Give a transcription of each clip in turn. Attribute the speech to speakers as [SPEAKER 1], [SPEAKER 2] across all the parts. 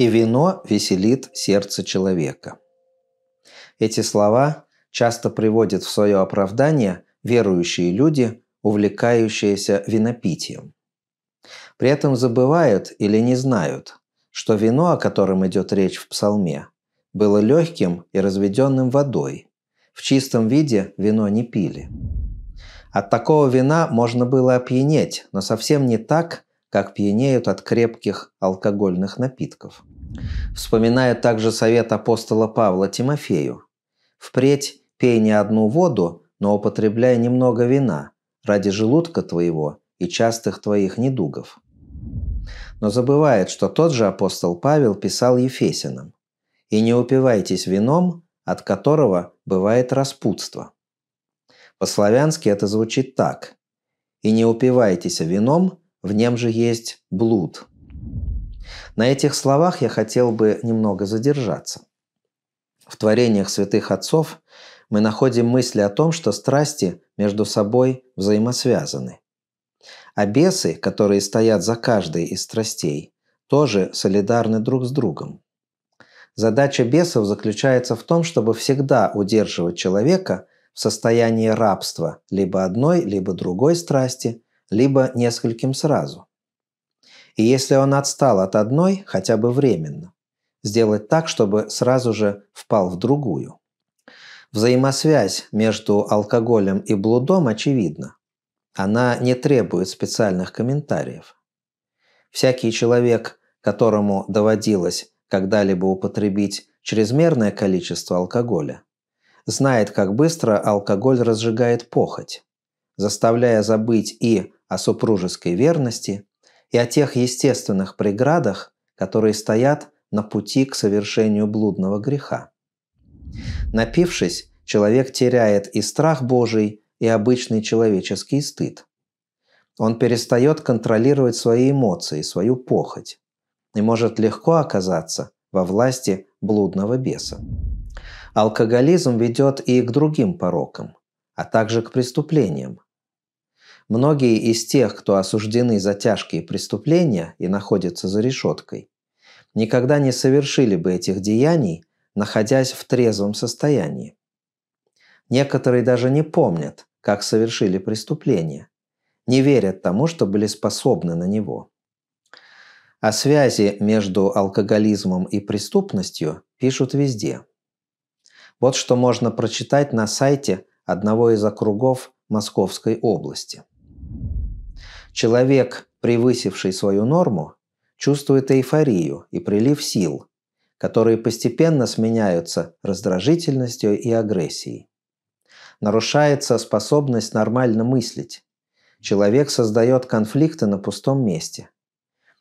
[SPEAKER 1] и вино веселит сердце человека. Эти слова часто приводят в свое оправдание верующие люди, увлекающиеся винопитием. При этом забывают или не знают, что вино, о котором идет речь в псалме, было легким и разведенным водой. В чистом виде вино не пили. От такого вина можно было опьянеть, но совсем не так, как пьянеют от крепких алкогольных напитков. Вспоминаю также совет апостола Павла Тимофею. «Впредь пей не одну воду, но употребляй немного вина ради желудка твоего и частых твоих недугов». Но забывает, что тот же апостол Павел писал Ефесинам. «И не упивайтесь вином, от которого бывает распутство». По-славянски это звучит так. «И не упивайтесь вином, в нем же есть блуд». На этих словах я хотел бы немного задержаться. В творениях святых отцов мы находим мысли о том, что страсти между собой взаимосвязаны. А бесы, которые стоят за каждой из страстей, тоже солидарны друг с другом. Задача бесов заключается в том, чтобы всегда удерживать человека в состоянии рабства либо одной, либо другой страсти, либо нескольким сразу. И если он отстал от одной, хотя бы временно, сделать так, чтобы сразу же впал в другую. Взаимосвязь между алкоголем и блудом очевидна. Она не требует специальных комментариев. Всякий человек, которому доводилось когда-либо употребить чрезмерное количество алкоголя, знает, как быстро алкоголь разжигает похоть, заставляя забыть и о супружеской верности, и о тех естественных преградах, которые стоят на пути к совершению блудного греха. Напившись, человек теряет и страх Божий, и обычный человеческий стыд. Он перестает контролировать свои эмоции, свою похоть, и может легко оказаться во власти блудного беса. Алкоголизм ведет и к другим порокам, а также к преступлениям, Многие из тех, кто осуждены за тяжкие преступления и находятся за решеткой, никогда не совершили бы этих деяний, находясь в трезвом состоянии. Некоторые даже не помнят, как совершили преступление, не верят тому, что были способны на него. О связи между алкоголизмом и преступностью пишут везде. Вот что можно прочитать на сайте одного из округов Московской области. Человек, превысивший свою норму, чувствует эйфорию и прилив сил, которые постепенно сменяются раздражительностью и агрессией. Нарушается способность нормально мыслить. Человек создает конфликты на пустом месте.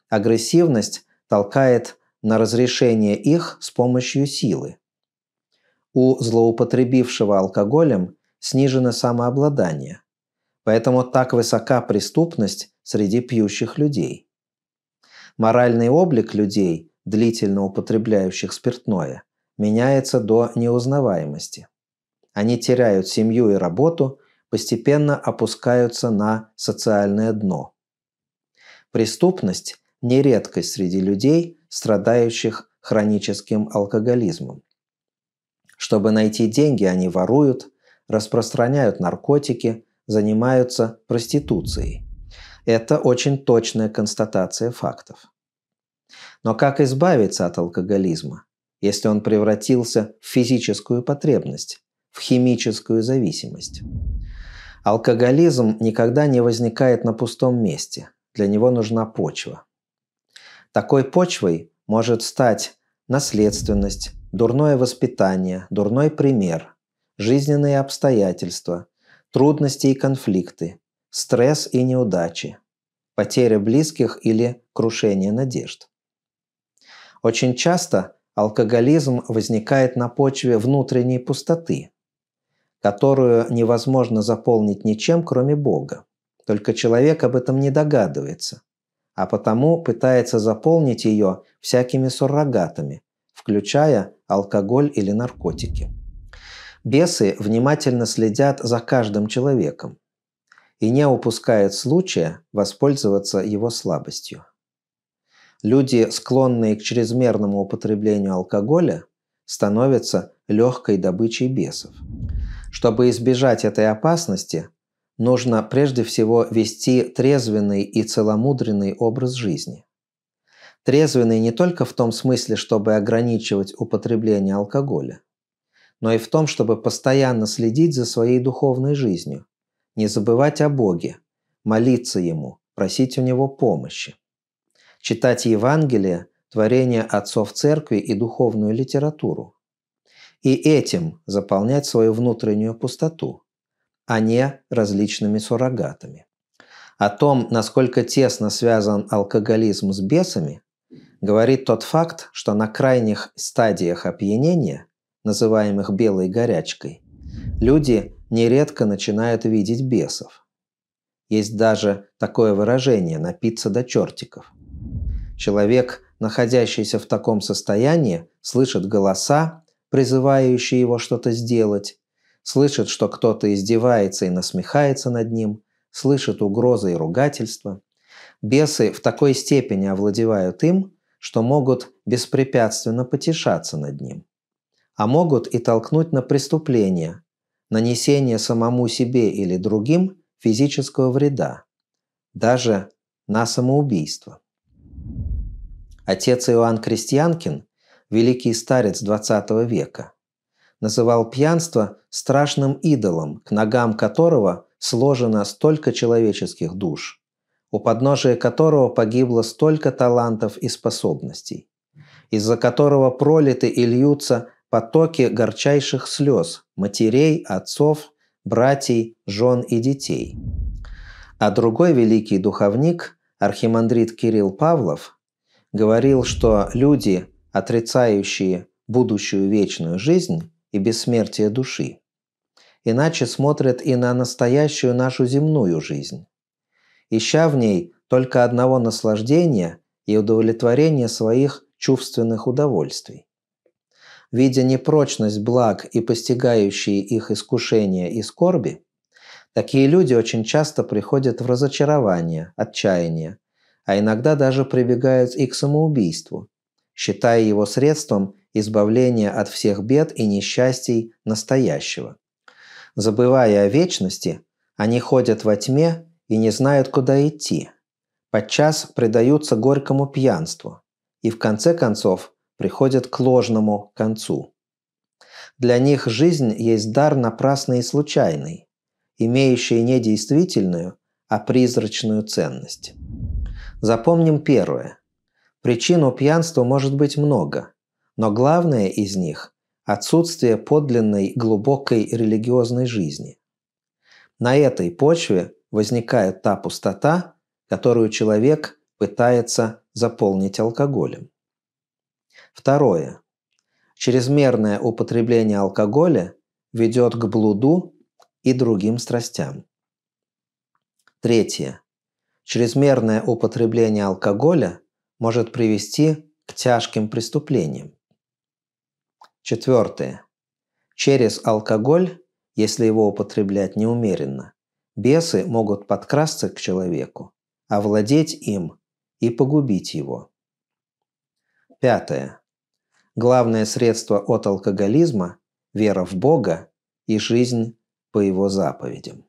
[SPEAKER 1] Агрессивность толкает на разрешение их с помощью силы. У злоупотребившего алкоголем снижено самообладание – Поэтому так высока преступность среди пьющих людей. Моральный облик людей, длительно употребляющих спиртное, меняется до неузнаваемости. Они теряют семью и работу, постепенно опускаются на социальное дно. Преступность – не редкость среди людей, страдающих хроническим алкоголизмом. Чтобы найти деньги, они воруют, распространяют наркотики, занимаются проституцией. Это очень точная констатация фактов. Но как избавиться от алкоголизма, если он превратился в физическую потребность, в химическую зависимость? Алкоголизм никогда не возникает на пустом месте. Для него нужна почва. Такой почвой может стать наследственность, дурное воспитание, дурной пример, жизненные обстоятельства, трудности и конфликты, стресс и неудачи, потеря близких или крушение надежд. Очень часто алкоголизм возникает на почве внутренней пустоты, которую невозможно заполнить ничем, кроме Бога. Только человек об этом не догадывается, а потому пытается заполнить ее всякими суррогатами, включая алкоголь или наркотики. Бесы внимательно следят за каждым человеком и не упускают случая воспользоваться его слабостью. Люди, склонные к чрезмерному употреблению алкоголя, становятся легкой добычей бесов. Чтобы избежать этой опасности, нужно прежде всего вести трезвенный и целомудренный образ жизни. Трезвенный не только в том смысле, чтобы ограничивать употребление алкоголя – но и в том, чтобы постоянно следить за своей духовной жизнью, не забывать о Боге, молиться Ему, просить у Него помощи, читать Евангелие, творения отцов церкви и духовную литературу. И этим заполнять свою внутреннюю пустоту, а не различными суррогатами. О том, насколько тесно связан алкоголизм с бесами, говорит тот факт, что на крайних стадиях опьянения называемых белой горячкой, люди нередко начинают видеть бесов. Есть даже такое выражение «напиться до чертиков». Человек, находящийся в таком состоянии, слышит голоса, призывающие его что-то сделать, слышит, что кто-то издевается и насмехается над ним, слышит угрозы и ругательства. Бесы в такой степени овладевают им, что могут беспрепятственно потешаться над ним а могут и толкнуть на преступление, нанесение самому себе или другим физического вреда, даже на самоубийство. Отец Иоанн Крестьянкин, великий старец XX века, называл пьянство страшным идолом, к ногам которого сложено столько человеческих душ, у подножия которого погибло столько талантов и способностей, из-за которого пролиты и льются потоки горчайших слез матерей, отцов, братьей, жен и детей. А другой великий духовник, архимандрит Кирилл Павлов, говорил, что люди, отрицающие будущую вечную жизнь и бессмертие души, иначе смотрят и на настоящую нашу земную жизнь, ища в ней только одного наслаждения и удовлетворения своих чувственных удовольствий видя непрочность благ и постигающие их искушения и скорби, такие люди очень часто приходят в разочарование, отчаяние, а иногда даже прибегают и к самоубийству, считая его средством избавления от всех бед и несчастий настоящего. Забывая о вечности, они ходят во тьме и не знают, куда идти. Подчас предаются горькому пьянству. И в конце концов приходят к ложному концу. Для них жизнь есть дар напрасный и случайный, имеющий не действительную, а призрачную ценность. Запомним первое. Причин у пьянства может быть много, но главное из них – отсутствие подлинной глубокой религиозной жизни. На этой почве возникает та пустота, которую человек пытается заполнить алкоголем. Второе. Чрезмерное употребление алкоголя ведет к блуду и другим страстям. Третье. Чрезмерное употребление алкоголя может привести к тяжким преступлениям. Четвертое. Через алкоголь, если его употреблять неумеренно, бесы могут подкрасться к человеку, овладеть им и погубить его. Пятое. Главное средство от алкоголизма – вера в Бога и жизнь по его заповедям.